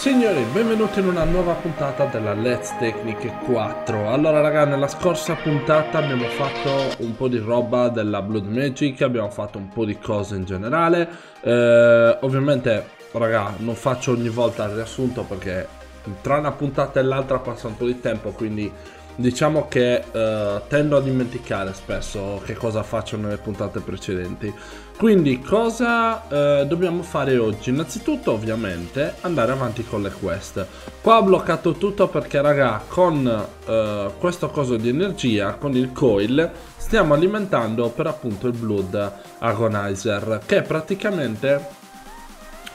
Signori, benvenuti in una nuova puntata della Let's Technic 4. Allora raga, nella scorsa puntata abbiamo fatto un po' di roba della Blood Magic, abbiamo fatto un po' di cose in generale. Eh, ovviamente, raga, non faccio ogni volta il riassunto perché tra una puntata e l'altra passa un po' di tempo, quindi diciamo che eh, tendo a dimenticare spesso che cosa faccio nelle puntate precedenti. Quindi cosa eh, dobbiamo fare oggi? Innanzitutto ovviamente andare avanti con le quest. Qua ho bloccato tutto perché raga con eh, questo coso di energia, con il coil, stiamo alimentando per appunto il Blood Agonizer che praticamente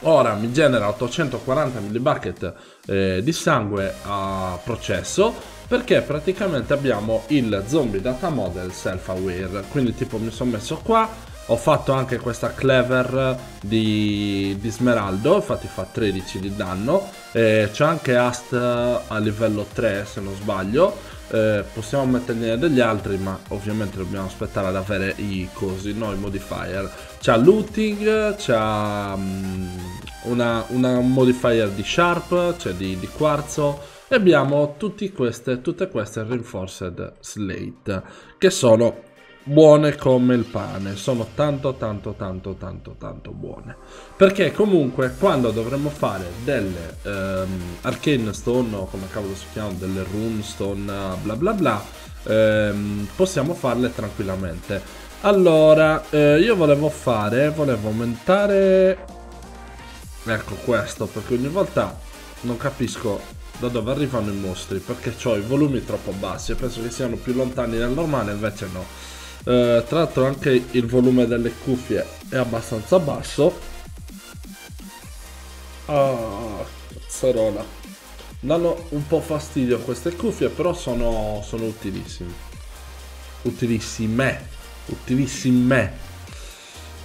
ora mi genera 840 millibucket eh, di sangue a processo perché praticamente abbiamo il zombie data model self aware quindi tipo mi sono messo qua ho fatto anche questa clever di, di smeraldo, infatti fa 13 di danno. Eh, c'è anche Ast a livello 3 se non sbaglio. Eh, possiamo metterne degli altri ma ovviamente dobbiamo aspettare ad avere i cosi, no i modifier. C'ha looting, c'ha um, una, una, modifier di sharp, cioè di, di quarzo e abbiamo queste, tutte queste reinforced slate che sono buone come il pane, sono tanto tanto tanto tanto tanto buone. Perché comunque quando dovremmo fare delle ehm, arcane stone o come cavolo si chiamano, delle rune stone bla bla bla, ehm, possiamo farle tranquillamente. Allora, eh, io volevo fare, volevo aumentare... Ecco questo, perché ogni volta non capisco da dove arrivano i mostri, perché ho i volumi troppo bassi e penso che siano più lontani dal normale, invece no eh, tra l'altro anche il volume delle cuffie è abbastanza basso ah cazzarola danno un po' fastidio queste cuffie però sono, sono utilissime utilissime utilissime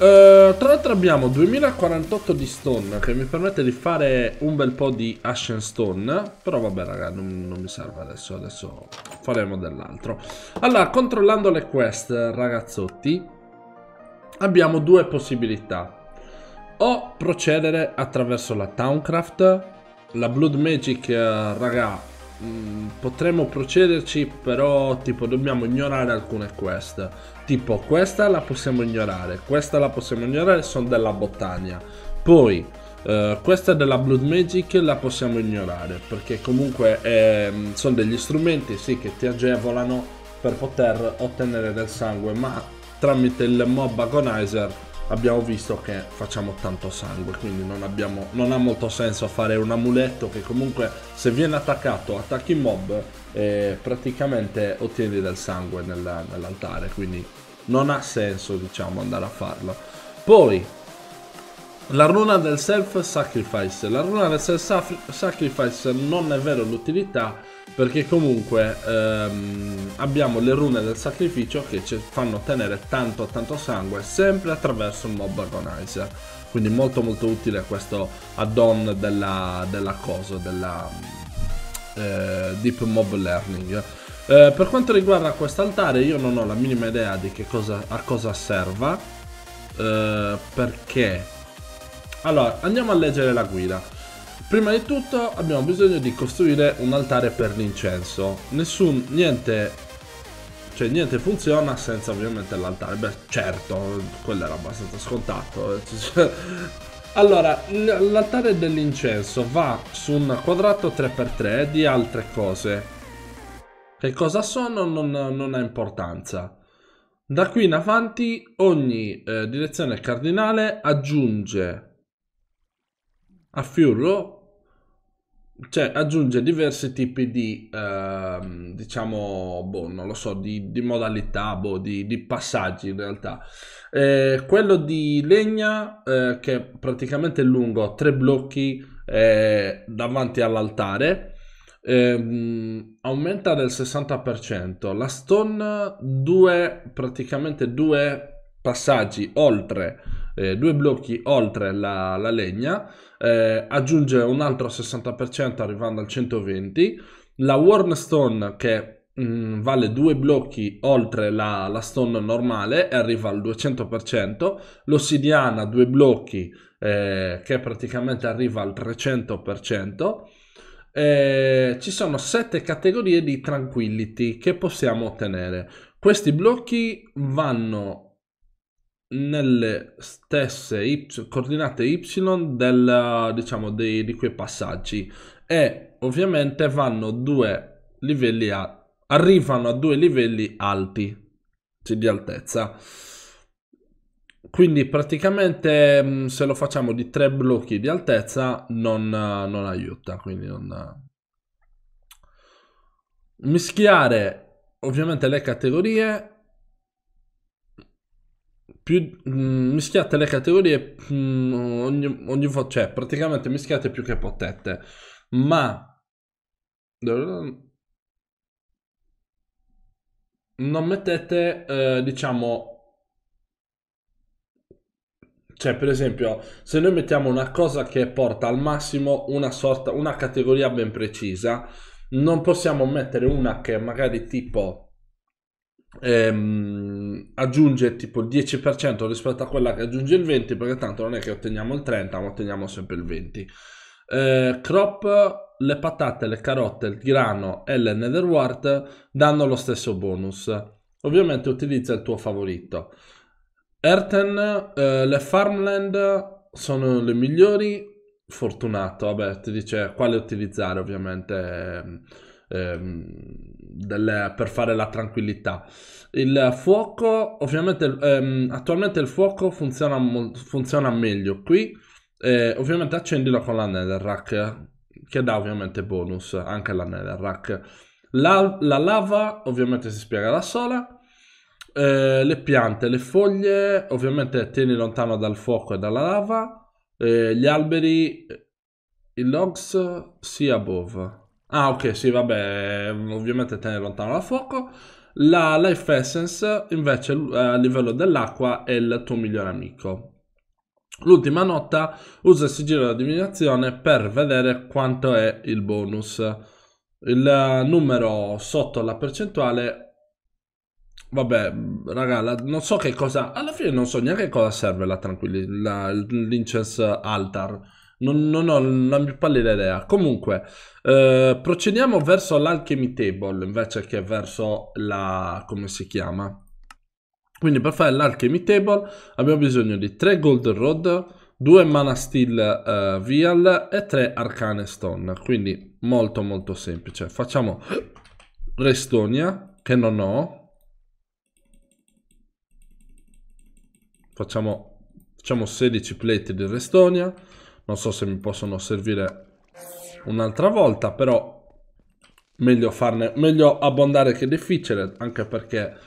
eh, tra l'altro abbiamo 2048 di stone che mi permette di fare un bel po' di Ashen Stone Però vabbè raga non, non mi serve adesso, adesso faremo dell'altro Allora controllando le quest ragazzotti abbiamo due possibilità O procedere attraverso la Towncraft La Blood Magic eh, raga Mm, potremmo procederci, però tipo dobbiamo ignorare alcune quest. Tipo questa la possiamo ignorare, questa la possiamo ignorare, sono della Botania. Poi Uh, questa della Blood Magic la possiamo ignorare perché comunque eh, sono degli strumenti sì, che ti agevolano per poter ottenere del sangue ma tramite il mob agonizer abbiamo visto che facciamo tanto sangue, quindi non, abbiamo, non, ha molto senso fare un amuletto che comunque se viene attaccato, attacchi mob, eh, praticamente ottieni del sangue nella, nell'altare, quindi non ha senso diciamo andare a farlo. Poi la runa del self sacrifice, la runa del self sacrifice non è vero l'utilità, perché comunque ehm, abbiamo le rune del sacrificio che ci fanno ottenere tanto tanto sangue sempre attraverso un mob agonizer quindi molto molto utile questo add-on della, della cosa della eh, deep mob learning eh, per quanto riguarda quest'altare io non ho la minima idea di che cosa, a cosa serva eh, perché allora andiamo a leggere la guida Prima di tutto abbiamo bisogno di costruire un altare per l'incenso. Nessun, niente, cioè niente funziona senza ovviamente l'altare. Beh, certo, quello era abbastanza scontato. Allora, l'altare dell'incenso va su un quadrato 3x3 di altre cose. Che cosa sono non, non ha importanza. Da qui in avanti ogni eh, direzione cardinale aggiunge a Fiurro cioè aggiunge diversi tipi di, eh, diciamo, boh, non lo so, di, di modalità, boh, di, di, passaggi in realtà. Eh, quello di legna, eh, che è praticamente lungo, tre blocchi davanti all'altare, ehm, aumenta del 60%. La stone, due, praticamente due passaggi oltre eh, due blocchi oltre la, la legna, eh, aggiunge un altro 60% arrivando al 120, la Wormstone che mh, mm, vale due blocchi oltre la, la stone normale e arriva al 200%, l'ossidiana due blocchi eh, che praticamente arriva al 300%, eh, ci sono sette categorie di tranquillity che possiamo ottenere. Questi blocchi vanno nelle stesse y, coordinate y del, diciamo, dei, di quei passaggi e ovviamente vanno due livelli a, arrivano a due livelli alti cioè di altezza quindi praticamente mm, se lo facciamo di tre blocchi di altezza non, non aiuta quindi non mischiare ovviamente le categorie più mh, mm, mischiate le categorie, mh, mm, ogni, ogni volta, cioè praticamente mischiate più che potete, ma non mettete, eh, diciamo, cioè, per esempio, se noi mettiamo una cosa che porta al massimo una sorta, una categoria ben precisa, non possiamo mettere una che magari tipo ehm, aggiunge tipo il 10% rispetto a quella che aggiunge il 20%, perché tanto non è che otteniamo il 30%, ma otteniamo sempre il 20%. Eh, crop, le patate, le carote, il grano e il netherwart danno lo stesso bonus. Ovviamente utilizza il tuo favorito. Erten, eh, le farmland sono le migliori. Fortunato, vabbè, ti dice quale utilizzare ovviamente. Ehm, ehm, del, per fare la tranquillità. Il fuoco, ovviamente, oh, ehm, attualmente il fuoco funziona, funziona meglio qui. Eh, ovviamente accendilo con la netherrack, che dà ovviamente bonus anche alla netherrack. La, la lava ovviamente si spiega da sola. Eh, le piante, le foglie, ovviamente tieni lontano dal fuoco e dalla lava. Eh, gli alberi, i logs, sia above. Ah, ok, sì, vabbè, mm, ovviamente tenere lontano dal fuoco. La Life Essence, invece, eh, a livello dell'acqua, è il tuo migliore amico. L'ultima nota usa il sigillo della divinazione per vedere quanto è il bonus. Il eh, numero sotto la percentuale Vabbè, mm, raga, la, non so che cosa. Alla fine non so neanche cosa serve la tranquillità. L'incense altar. Non, non ho la più pallida idea. Comunque, eh, procediamo verso l'alchemy table invece che verso la... come si chiama? Quindi per fare l'alchemy table abbiamo bisogno di 3 gold rod, 2 mana steel uh, vial e 3 arcane stone. Quindi molto molto semplice. Facciamo Restonia, che non ho. Facciamo, facciamo 16 plate di Restonia. Non so se mi possono servire un'altra volta, però meglio, farne, meglio abbondare che difficile, anche perché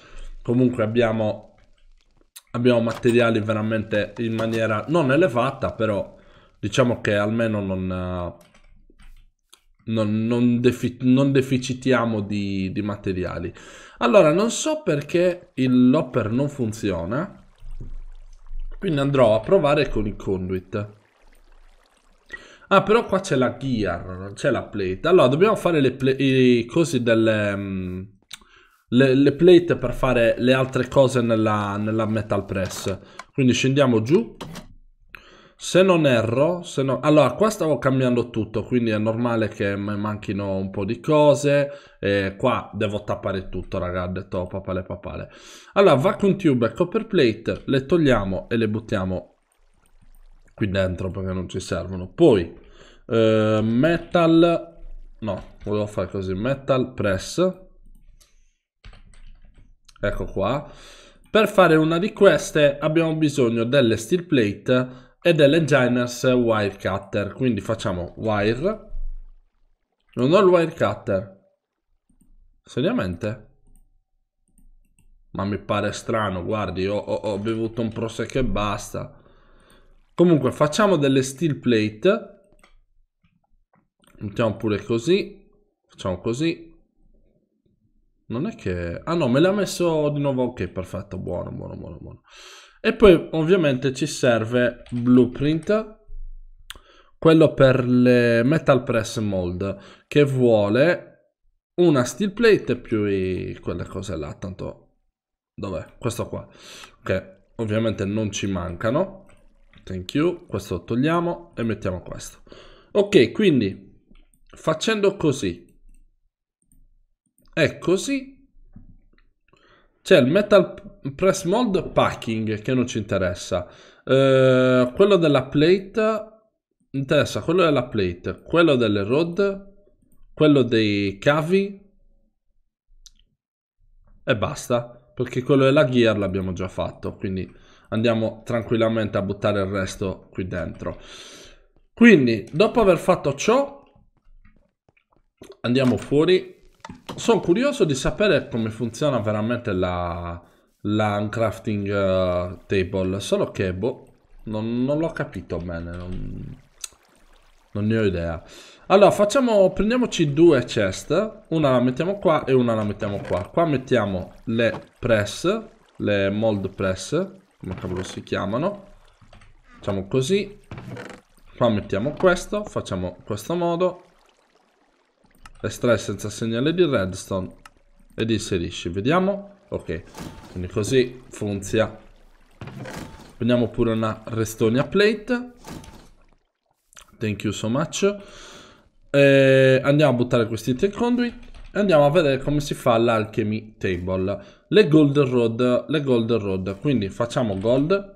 comunque abbiamo, abbiamo materiali veramente in maniera non elevata, però diciamo che almeno non, eh, non, non, defi, non deficitiamo di, di, materiali. Allora, non so perché il lopper non funziona, quindi andrò a provare con i conduit. Ah, però qua c'è la gear, non c'è la plate. Allora, dobbiamo fare le, pla- cose delle... Um, le, le, plate per fare le altre cose nella, nella metal press. Quindi scendiamo giù. Se non erro, se no... allora qua stavo cambiando tutto, quindi è normale che mi manchino un po' di cose. E qua devo tappare tutto, raga, ho detto papale papale. Allora, vacuum tube e copper plate le togliamo e le buttiamo qui dentro perché non ci servono. Poi eh, metal, no, volevo fare così, metal press, ecco qua. Per fare una di queste abbiamo bisogno delle steel plate e dell'enginers wire cutter, quindi facciamo wire, non ho il wire cutter, seriamente? Ma mi pare strano, guardi, ho, ho, ho bevuto un prosecco e basta. Comunque facciamo delle steel plate mettiamo pure così facciamo così non è che... Ah no, me l'ha messo di nuovo... Ok, perfetto, buono, buono, buono, buono. E poi ovviamente ci serve Blueprint, quello per le Metal Press Mold, che vuole una steel plate più i... quelle cose là, tanto... Dov'è? Questo qua, che ovviamente non ci mancano. Thank you, questo lo togliamo e mettiamo questo. Ok, quindi facendo così e così c'è il metal press mold packing che non ci interessa eh, quello della plate interessa quello della plate quello delle rod quello dei cavi e basta perché quello della gear l'abbiamo già fatto quindi andiamo tranquillamente a buttare il resto qui dentro quindi dopo aver fatto ciò andiamo fuori. Sono curioso di sapere come funziona veramente la, la crafting uh, table, solo che boh, non, non l'ho capito bene, non, non, ne ho idea. Allora, facciamo, prendiamoci due chest, una la mettiamo qua e una la mettiamo qua. Qua mettiamo le press, le mold press, come cavolo si chiamano. Facciamo così. Qua mettiamo questo, facciamo questo modo estrae senza segnale di redstone ed inserisci, vediamo? Ok, quindi così funziona. Prendiamo pure una restonia plate. Thank you so much. E andiamo a buttare questi tre conduit e andiamo a vedere come si fa l'alchemy table. Le golden rod, le golden rod, quindi facciamo gold.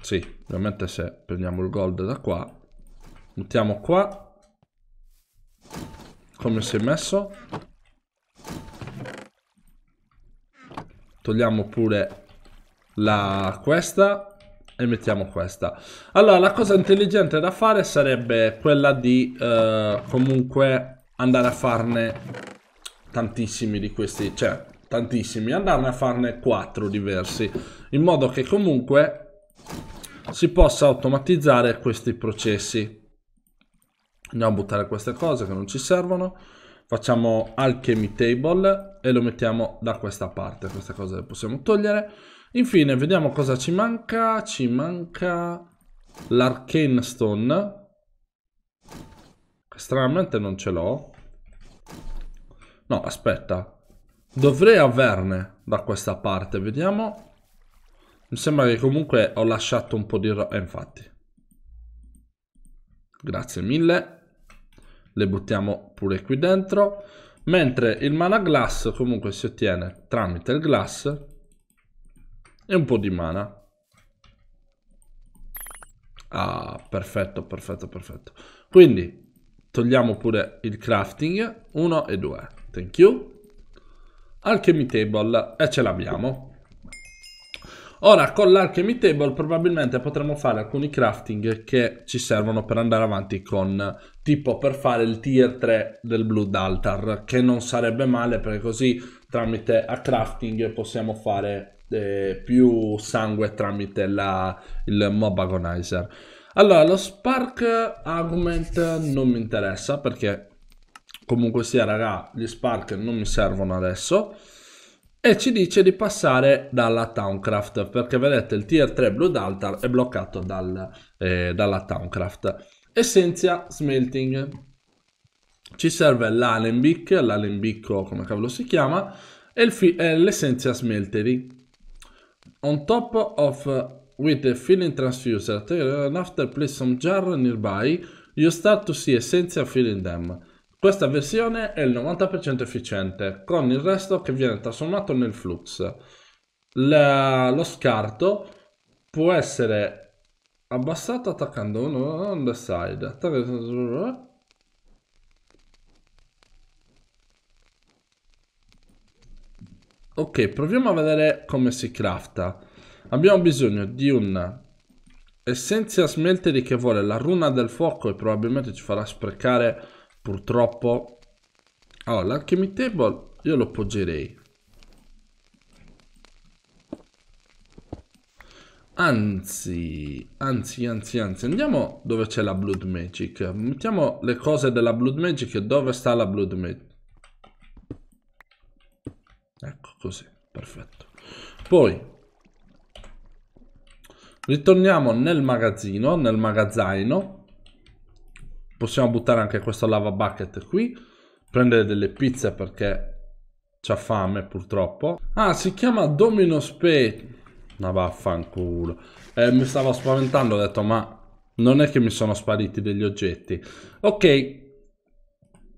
Sì, ovviamente se prendiamo il gold da qua, buttiamo qua come si è messo? Togliamo pure la questa e mettiamo questa. Allora, la cosa intelligente da fare sarebbe quella di eh, comunque andare a farne tantissimi di questi, cioè tantissimi, andarne a farne 4 diversi, in modo che comunque si possa automatizzare questi processi. Andiamo a buttare queste cose che non ci servono. Facciamo alchemy table e lo mettiamo da questa parte. Queste cose le possiamo togliere. Infine, vediamo cosa ci manca. Ci manca l'arcane stone. Stranamente non ce l'ho. No, aspetta. Dovrei averne da questa parte. Vediamo. Mi sembra che comunque ho lasciato un po' di... Eh, infatti. Grazie mille. Le buttiamo pure qui dentro. Mentre il mana glass comunque si ottiene tramite il glass e un po' di mana. Ah, perfetto, perfetto, perfetto. Quindi togliamo pure il crafting 1 e 2. Thank you. Alchemy table e ce l'abbiamo. Ora con l'Alchemy Table probabilmente potremo fare alcuni crafting che ci servono per andare avanti con tipo per fare il tier 3 del Blood Altar che non sarebbe male perché così tramite a crafting possiamo fare eh, più sangue tramite la, il mob agonizer. Allora lo spark augment non mi interessa perché comunque sia raga gli spark non mi servono adesso e ci dice di passare dalla Towncraft perché vedete il tier 3 Blood Altar è bloccato dal, eh, dalla Towncraft. Essenza Smelting. Ci serve l'Alembic, l'Alembico come cavolo si chiama, e l'essenza Smeltery. On top of with a filling transfuser after place some jar nearby, you start to see essenza filling them. Questa versione è il 90% efficiente, con il resto che viene trasformato nel flux. La, lo scarto può essere abbassato attaccando uno on the side. Ok, proviamo a vedere come si crafta. Abbiamo bisogno di un Essenzia Smeltery che vuole la runa del fuoco e probabilmente ci farà sprecare purtroppo allora l'alchemy table io lo appoggerei Anzi, anzi, anzi, anzi, andiamo dove c'è la Blood Magic. Mettiamo le cose della Blood Magic dove sta la Blood Magic. Ecco, così, perfetto. Poi, ritorniamo nel magazzino, nel magazzino. Possiamo buttare anche questo lava bucket qui. Prendere delle pizze perché c'ha fame purtroppo. Ah, si chiama Domino Space. Ma vaffanculo. Eh, mi stavo spaventando, ho detto ma non è che mi sono spariti degli oggetti. Ok.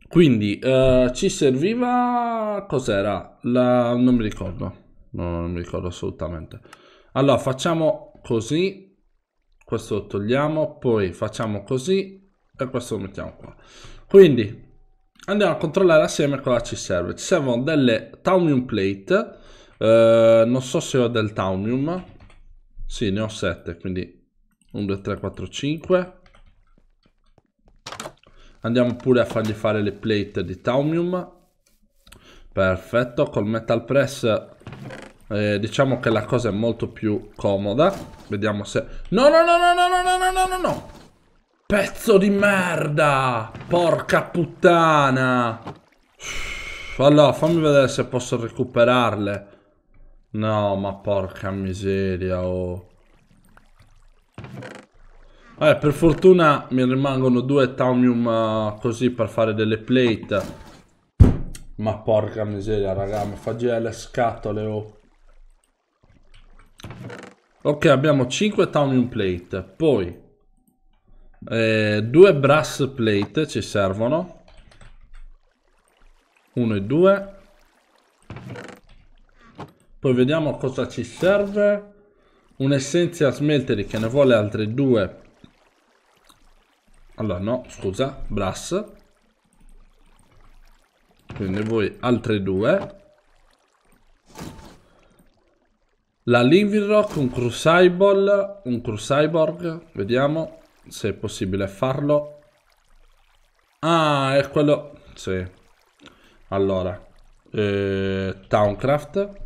Quindi eh, ci serviva... Cos'era? La... Non mi ricordo. No, non mi ricordo assolutamente. Allora facciamo così. Questo lo togliamo. Poi facciamo così e questo lo mettiamo qua quindi andiamo a controllare assieme cosa ci serve ci servono delle taumium plate eh, non so se ho del taumium sì ne ho 7 quindi 1 2 3 4 5 andiamo pure a fargli fare le plate di taumium perfetto col metal press eh, diciamo che la cosa è molto più comoda vediamo se no no no no no no no no no no Pezzo di merda! Porca puttana! Allora, fammi vedere se posso recuperarle. No, ma porca miseria, oh. Vabbè, eh, per fortuna mi rimangono due Taumium uh, così per fare delle plate. Ma porca miseria, raga, mi fa girare le scatole, oh. Ok, abbiamo 5 Taumium plate. Poi eh, due brass plate ci servono. Uno e due. Poi vediamo cosa ci serve. Un'essenza smeltery che ne vuole altre due. Allora no, scusa, brass. Quindi voi altre due. La Living Rock, un Crucible, un crucible vediamo se è possibile farlo. Ah, è quello... Sì. Allora. Eh, Towncraft.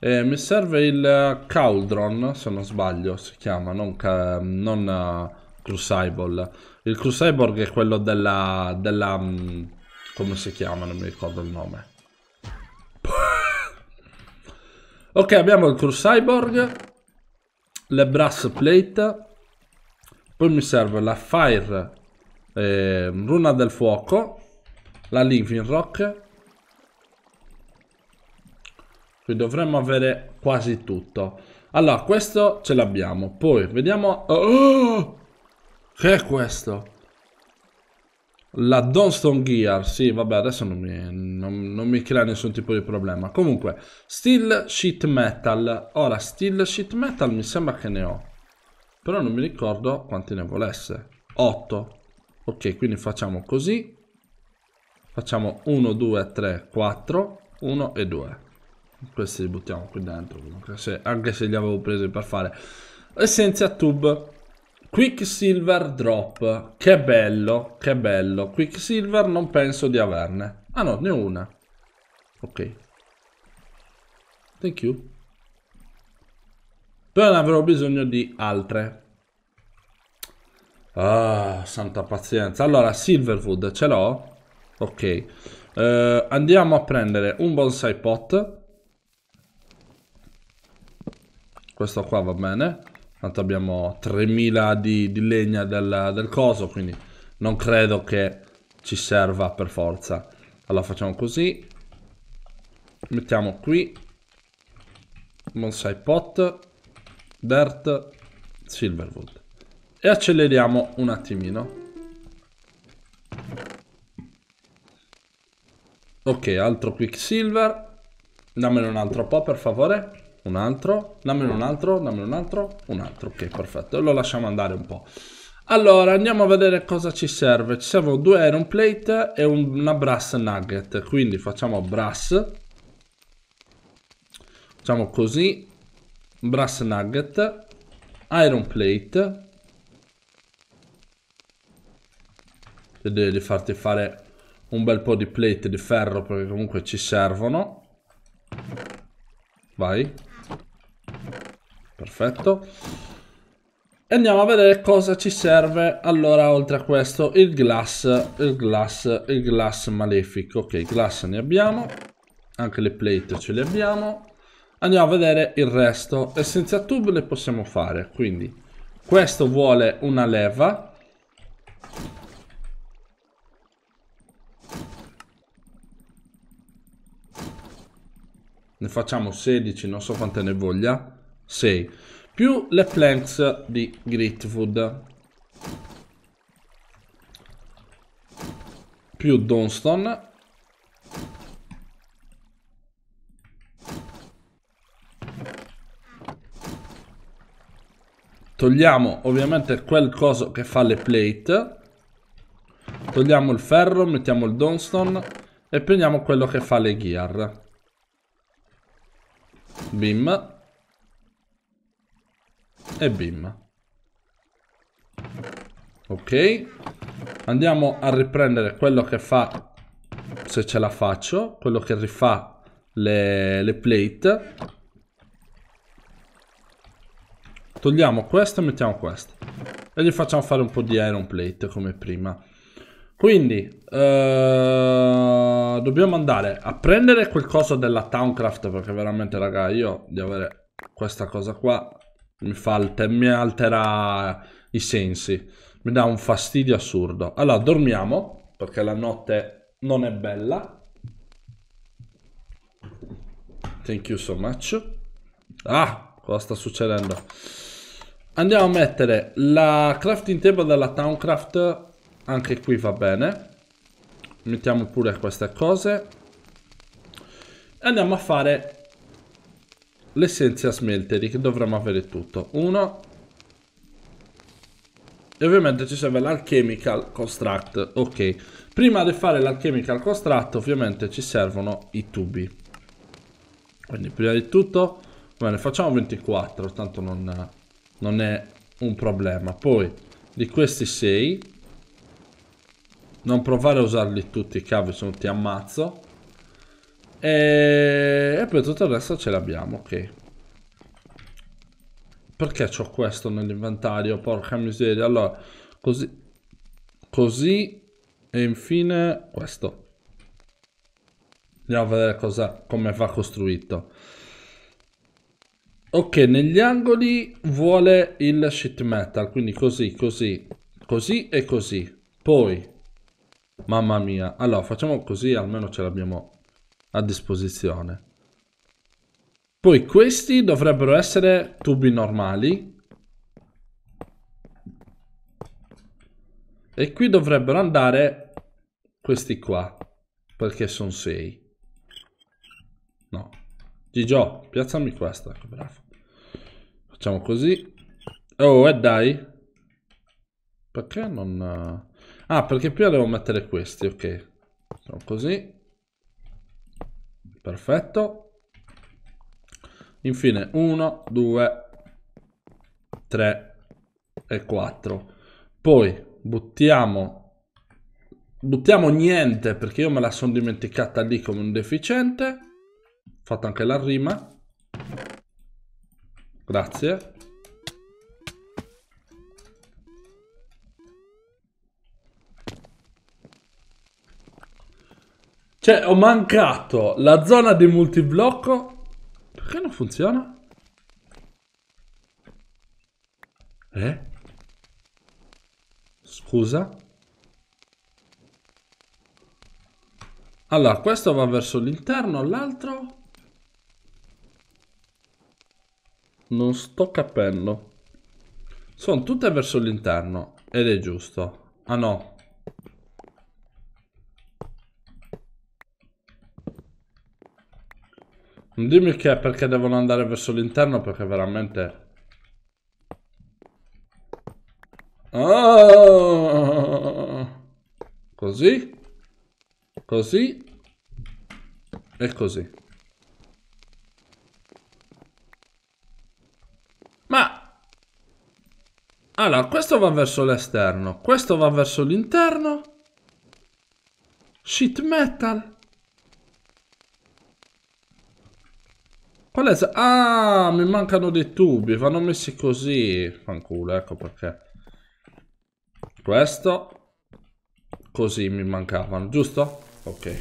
Eh, mi serve il Cauldron, se non sbaglio si chiama, non, non uh, Crucible. Il Crucible è quello della... della um, come si chiama, non mi ricordo il nome. Ok, abbiamo il Core le Brass Plate, poi mi serve la Fire, eh, Runa del Fuoco, la Living Rock. Qui dovremmo avere quasi tutto. Allora, questo ce l'abbiamo. Poi, vediamo... Oh! oh che è questo? La Donstone Gear, sì, vabbè, adesso non mi, non, non mi, crea nessun tipo di problema. Comunque, Steel Sheet Metal. Ora, Steel Sheet Metal mi sembra che ne ho. Però non mi ricordo quanti ne volesse. 8. Ok, quindi facciamo così. Facciamo 1, 2, 3, 4, 1 e 2. Questi li buttiamo qui dentro, anche se, anche se li avevo presi per fare. Essenza tube. Quicksilver Drop. Che bello, che bello. Quicksilver non penso di averne. Ah no, ne ho una. Ok. Thank you. Però ne avrò bisogno di altre. Ah, santa pazienza. Allora, Silverwood ce l'ho? Ok. Uh, andiamo a prendere un bonsai pot. Questo qua va bene. Tanto abbiamo 3000 di, di legna del, del, coso, quindi non credo che ci serva per forza. Allora facciamo così. Mettiamo qui. Bonsai pot. Dirt. Silverwood. E acceleriamo un attimino. Ok, altro quicksilver. Dammelo un altro po' per favore un altro, dammelo un altro, dammelo un altro, un altro. Ok, perfetto. Lo lasciamo andare un po'. Allora, andiamo a vedere cosa ci serve. Ci servono due iron plate e una brass nugget. Quindi facciamo brass. Facciamo così. Brass nugget. Iron plate. E di farti fare un bel po' di plate di ferro perché comunque ci servono. Vai. Perfetto. E andiamo a vedere cosa ci serve. Allora, oltre a questo, il glass, il glass, il glass malefico. Ok, glass ne abbiamo. Anche le plate ce le abbiamo. Andiamo a vedere il resto. Essenza tube le possiamo fare. Quindi, questo vuole una leva. Ne facciamo 16, non so quante ne voglia. 6 più le planks di Gritfood più Donstone togliamo ovviamente quel coso che fa le plate togliamo il ferro mettiamo il Donstone e prendiamo quello che fa le gear Bim e bim. Ok. Andiamo a riprendere quello che fa, se ce la faccio, quello che rifà le, le plate. Togliamo questo e mettiamo questo. E gli facciamo fare un po' di iron plate come prima. Quindi, eh, dobbiamo andare a prendere quel coso della Towncraft, perché veramente, raga, io di avere questa cosa qua mi, alter- mi altera i sensi, mi dà un fastidio assurdo. Allora, dormiamo, perché la notte non è bella. Thank you so much. Ah, cosa sta succedendo? Andiamo a mettere la crafting table della Towncraft, anche qui va bene. Mettiamo pure queste cose. e Andiamo a fare l'essenza smelteri che dovremmo avere tutto. Uno. E ovviamente ci serve l'alchemical construct. Ok. Prima di fare l'alchemical construct ovviamente ci servono i tubi. Quindi prima di tutto... Bene, facciamo 24, tanto non, non è un problema. Poi di questi 6... Non provare a usarli tutti i cavi, se no ti ammazzo. E poi tutto il resto ce l'abbiamo, ok. Perché ho questo nell'inventario? Porca miseria. Allora, così. Così. E infine questo. Andiamo a vedere cosa, come va costruito. Ok, negli angoli vuole il sheet metal, quindi così, così, così e così. Poi, mamma mia, allora facciamo così, almeno ce l'abbiamo a disposizione. Poi questi dovrebbero essere tubi normali. E qui dovrebbero andare questi qua, perché sono 6. No. Gigio, piazzami questa, bravo. Facciamo così. Oh, e dai. Perché non... Ah, perché prima devo mettere questi, ok. Facciamo così perfetto. Infine 1, 2, 3 e 4. Poi buttiamo, buttiamo niente perché io me la sono dimenticata lì come un deficiente. fatto anche la rima. Grazie. Cioè, ho mancato la zona di multiblocco. Perché non funziona? Eh? Scusa? Allora, questo va verso l'interno, l'altro... Non sto capendo. Sono tutte verso l'interno. Ed è giusto. Ah no. dimmi che è perché devono andare verso l'interno perché veramente... Oh! Così. Così. E così. Ma... Allora, questo va verso l'esterno, questo va verso l'interno. Shit metal. Qual è? Ah, mi mancano dei tubi. Vanno messi così. Fanculo, ecco perché. Questo. Così mi mancavano, giusto? Ok.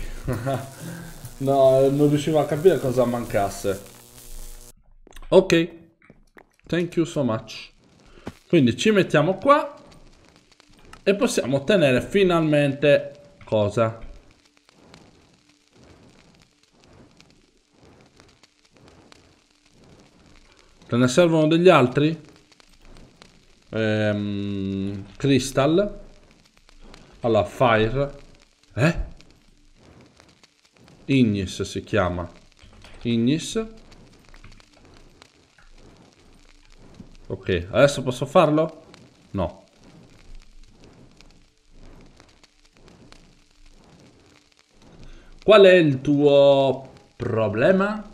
no, non riuscivo a capire cosa mancasse. Ok. Thank you so much. Quindi ci mettiamo qua. E possiamo ottenere finalmente cosa? Te ne servono degli altri? Ehm, crystal. Alla fire. Eh? Ignis si chiama. Ignis. Ok, adesso posso farlo? No. Qual è il tuo problema?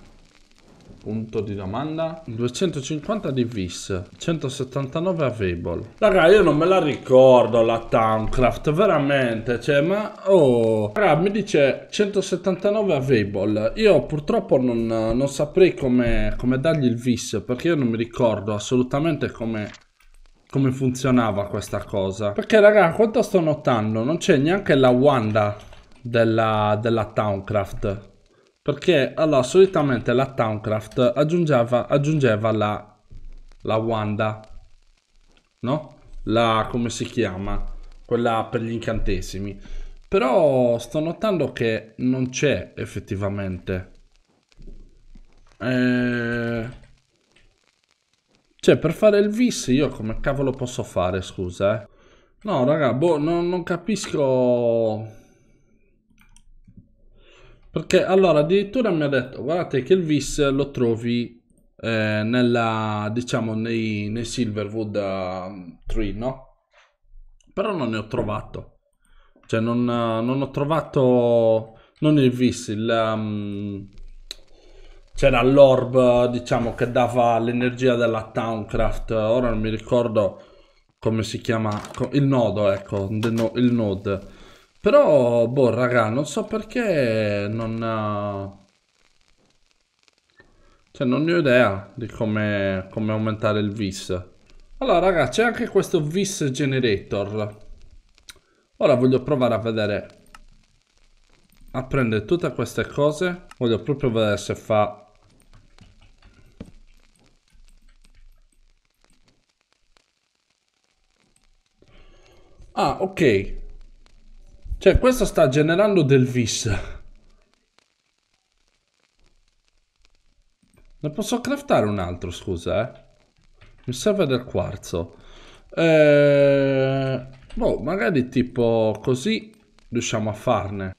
Punto di domanda 250 di Vis 179 a Fable Raga io non me la ricordo la Towncraft Veramente Cioè ma Oh Raga mi dice 179 a Fable Io purtroppo non, non saprei come, come dargli il Vis Perché io non mi ricordo assolutamente come come funzionava questa cosa. Perché, raga, quanto sto notando, non c'è neanche la Wanda della, della Towncraft perché allora solitamente la Towncraft aggiungeva, aggiungeva la, la Wanda, no? La, come si chiama? Quella per gli incantesimi. Però sto notando che non c'è effettivamente. Eh... Cioè, per fare il vis io come cavolo posso fare, scusa, eh? No, raga, boh, no, non capisco... Ok, allora addirittura mi ha detto, guardate che il VIS lo trovi eh, nella, diciamo, nei, nei Silverwood uh, Tree, no? Però non ne ho trovato. Cioè, non, uh, non ho trovato, non il VIS, il... Um, c'era l'orb, diciamo, che dava l'energia della Towncraft. Ora non mi ricordo come si chiama, il nodo, ecco, il node però, boh, raga, non so perché non... Ha... Eh, cioè, non ne ho idea di come, come aumentare il VIS. Allora, raga, c'è anche questo VIS Generator. Ora voglio provare a vedere... A prendere tutte queste cose. Voglio proprio vedere se fa... Ah, ok. Cioè, questo sta generando del vis. Ne posso craftare un altro, scusa, eh. Mi serve del quarzo. Eh, boh, magari tipo così riusciamo a farne.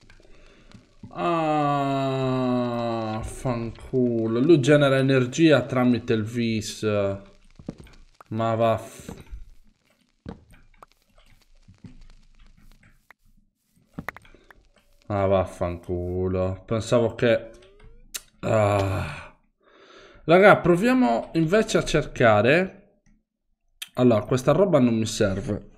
Ah, fanculo. Lui genera energia tramite il vis. Ma va... Ah, vaffanculo. Pensavo che... Ah. Raga, proviamo invece a cercare... Allora, questa roba non mi serve.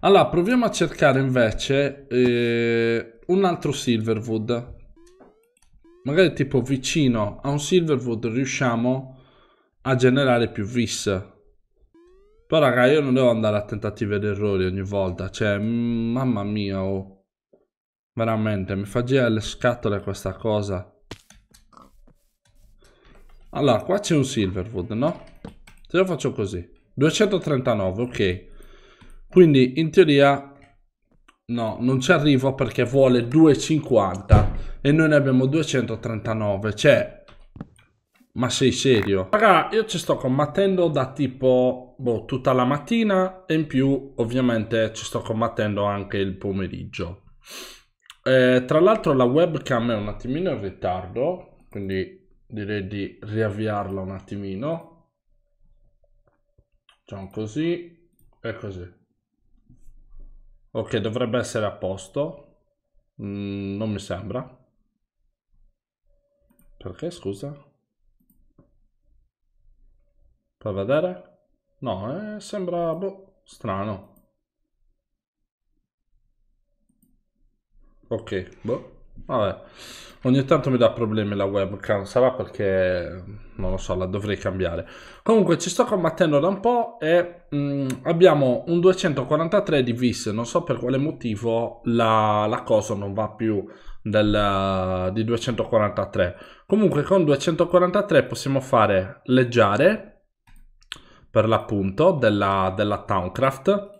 Allora, proviamo a cercare invece eh, un altro Silverwood. Magari tipo vicino a un Silverwood riusciamo a generare più vis. Però, raga, io non devo andare a tentative ed errori ogni volta. Cioè, mm, mamma mia, oh. Veramente, mi fa girare le scatole questa cosa. Allora, qua c'è un Silverwood, no? Se lo faccio così. 239, ok. Quindi, in teoria... No, non ci arrivo perché vuole 250 e noi ne abbiamo 239. Cioè, ma sei serio? Raga, io ci sto combattendo da tipo, boh, tutta la mattina e in più ovviamente ci sto combattendo anche il pomeriggio. Eh, tra l'altro la webcam è un attimino in ritardo, quindi direi di riavviarla un attimino. Facciamo così e così. Ok, dovrebbe essere a posto. Mm, non mi sembra. Perché, scusa? Per vedere? No, eh, sembra boh, strano. Ok, boh. Vabbè, ogni tanto mi dà problemi la webcam, sarà perché non lo so, la dovrei cambiare. Comunque ci sto combattendo da un po' e mm, abbiamo un 243 di vis, non so per quale motivo la, la cosa non va più del, di 243. Comunque con 243 possiamo fare leggiare per l'appunto della, della Towncraft.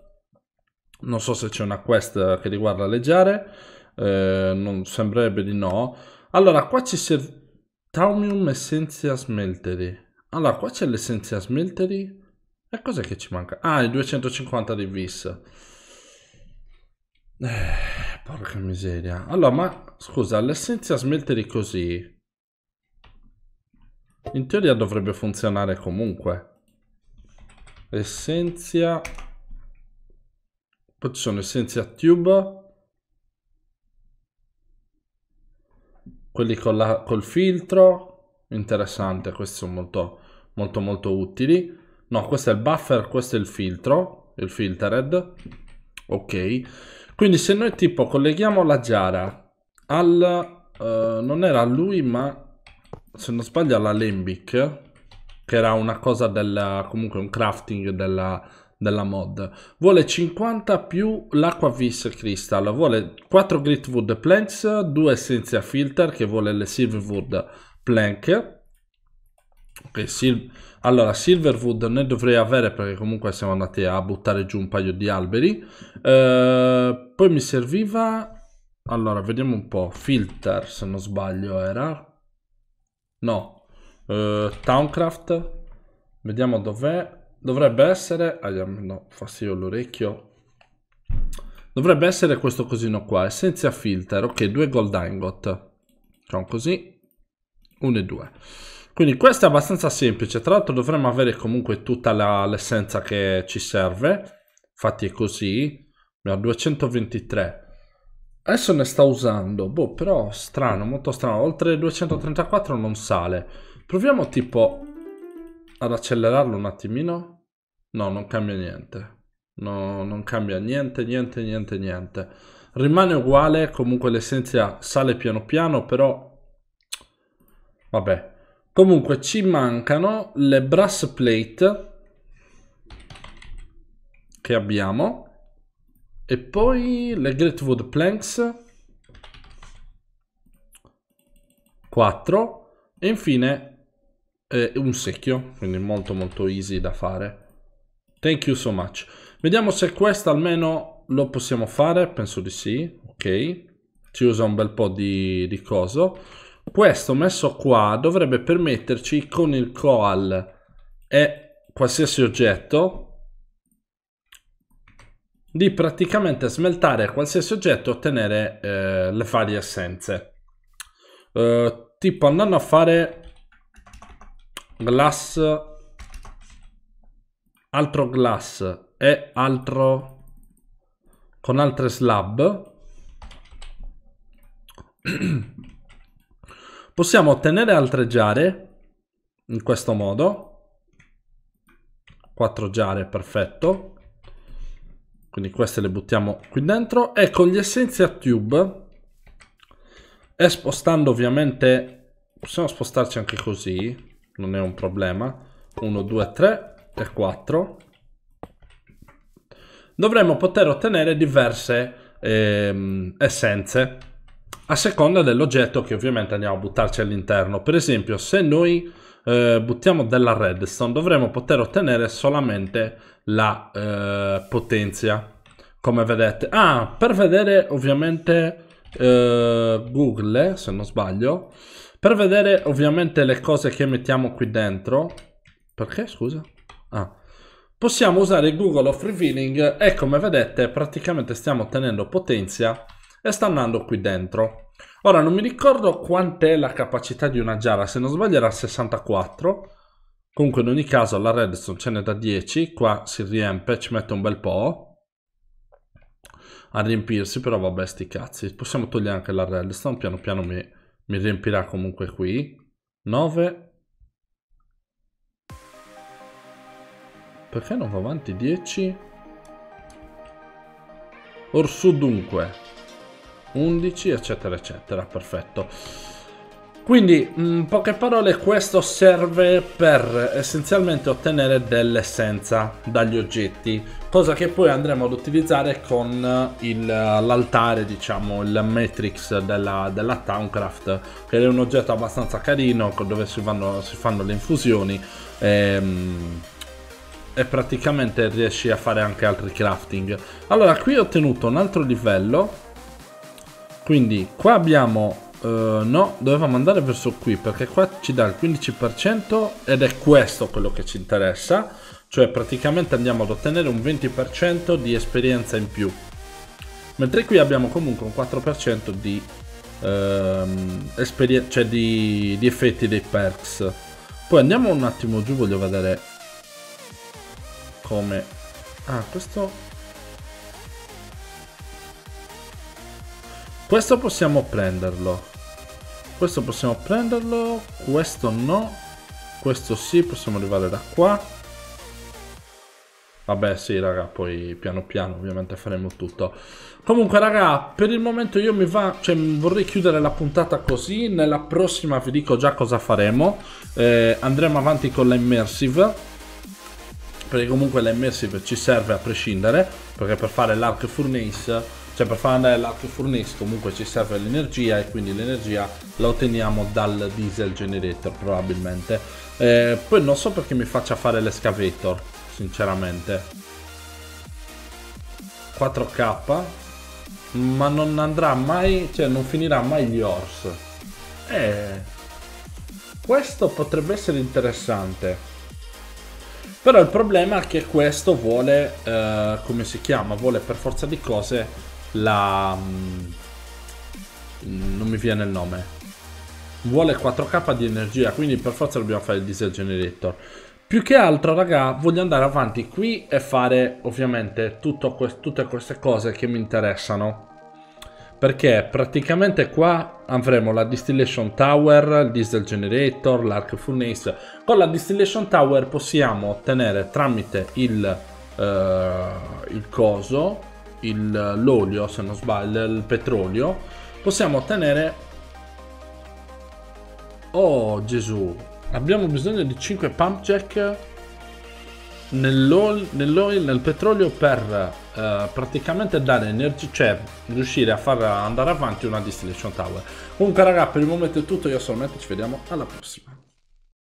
Non so se c'è una quest che riguarda leggiare, eh, non sembrerebbe di no. Allora, qua ci serve Taumium Essenze Smeltery. Allora, qua c'è l'essenzia Smeltery. E cos'è che ci manca? Ah, il 250 di Vis. Eh, porca miseria. Allora, ma scusa, l'essenzia Smeltery così... In teoria dovrebbe funzionare comunque. Essenzia. Poi ci sono Essenzia Tube. Quelli con la, col filtro. Interessante, questi sono molto, molto, molto utili. No, questo è il buffer, questo è il filtro, il filtered. Ok. Quindi se noi tipo colleghiamo la giara al... Eh, non era lui, ma se non sbaglio alla Lembic che era una cosa del, comunque un crafting della, della mod. Vuole 50 più l'acqua vis crystal, vuole 4 grit wood planks, 2 essenzia filter che vuole le silver wood plank. Ok, sil allora silver wood ne dovrei avere perché comunque siamo andati a buttare giù un paio di alberi. Eh, poi mi serviva... Allora, vediamo un po'. Filter, se non sbaglio, era... No, Uh, Towncraft. Vediamo dov'è. Dovrebbe essere... Ah, no, fastidio l'orecchio Dovrebbe essere questo cosino qua, Essenzia Filter. Ok, due Gold Ingot. Facciamo così. Uno e due Quindi questo è abbastanza semplice, tra l'altro dovremmo avere comunque tutta l'essenza che ci serve, infatti è così, ne ho 223. Adesso ne sta usando, boh però strano, molto strano, oltre 234 non sale. Proviamo tipo ad accelerarlo un attimino. No, non cambia niente. No, non cambia niente, niente, niente, niente. Rimane uguale, comunque l'essenza sale piano piano, però... Vabbè. Comunque ci mancano le brass plate che abbiamo e poi le Great Wood Planks 4 e infine e un secchio, quindi molto molto easy da fare. Thank you so much. Vediamo se questo almeno lo possiamo fare, penso di sì, ok. Ci usa un bel po' di, di coso. Questo messo qua dovrebbe permetterci con il coal e qualsiasi oggetto di praticamente smeltare qualsiasi oggetto e ottenere eh, le varie essenze. Eh, tipo andando a fare glass altro glass e altro con altre slab possiamo ottenere altre giare in questo modo 4 giare perfetto quindi queste le buttiamo qui dentro e con gli essenzi tube e spostando ovviamente possiamo spostarci anche così non è un problema. 1, 2, 3 e 4. Dovremmo poter ottenere diverse eh, essenze a seconda dell'oggetto che ovviamente andiamo a buttarci all'interno. Per esempio, se noi eh, buttiamo della redstone, dovremmo poter ottenere solamente la eh, potenza, come vedete. Ah, per vedere ovviamente eh, Google, se non sbaglio, per vedere ovviamente le cose che mettiamo qui dentro. Perché scusa? Ah. Possiamo usare Google of Revealing e come vedete praticamente stiamo ottenendo potenza e sta andando qui dentro. Ora non mi ricordo quant'è la capacità di una giara, se non sbaglio era 64. Comunque in ogni caso la redstone ce n'è da 10, qua si riempie, ci mette un bel po' a riempirsi, però vabbè sti cazzi. Possiamo togliere anche la redstone, piano piano mi mi riempirà comunque qui 9 perché non va avanti 10 orsù dunque 11 eccetera eccetera perfetto quindi in poche parole questo serve per essenzialmente ottenere dell'essenza dagli oggetti cosa che poi andremo ad utilizzare con eh, l'altare, diciamo, il matrix della, della Towncraft, che è un oggetto abbastanza carino dove si, vanno, si fanno le infusioni e, ehm, e, praticamente riesci a fare anche altri crafting. Allora, qui ho ottenuto un altro livello, quindi qua abbiamo eh, no, dovevamo andare verso qui perché qua ci dà il 15% ed è questo quello che ci interessa, cioè praticamente andiamo ad ottenere un 20% di esperienza in più. Mentre qui abbiamo comunque un 4% di, uh, cioè di, di effetti dei perks. Poi andiamo un attimo giù, voglio vedere come... Ah, questo Questo possiamo prenderlo. Questo possiamo prenderlo. Questo no. Questo sì, possiamo arrivare da qua. Vabbè sì raga, poi piano piano ovviamente faremo tutto. Comunque raga, per il momento io mi va, cioè vorrei chiudere la puntata così, nella prossima vi dico già cosa faremo, eh, andremo avanti con la immersive, perché comunque la immersive ci serve a prescindere, perché per fare l'arc furnace cioè per far andare l'auto furnace comunque ci serve l'energia e quindi l'energia la otteniamo dal diesel generator probabilmente eh, poi non so perché mi faccia fare l'escavator sinceramente 4k ma non andrà mai cioè non finirà mai gli ors eh, questo potrebbe essere interessante però il problema è che questo vuole, eh, come si chiama, vuole per forza di cose la... Mm, non mi viene il nome. Vuole 4k di energia, quindi per forza dobbiamo fare il diesel generator. Più che altro, raga, voglio andare avanti qui e fare, ovviamente, que tutte queste cose che mi interessano. Perché praticamente qua avremo la distillation tower, il diesel generator, l'arc furnace. Con la distillation tower possiamo ottenere tramite il, eh, il coso il, l'olio, se non sbaglio, il petrolio, possiamo ottenere... Oh Gesù, abbiamo bisogno di 5 pump jack nell'oil, nell'oil nel petrolio per eh, praticamente dare energia, cioè riuscire a far andare avanti una distillation tower. Comunque raga, per il momento è tutto, io sono ci vediamo alla prossima.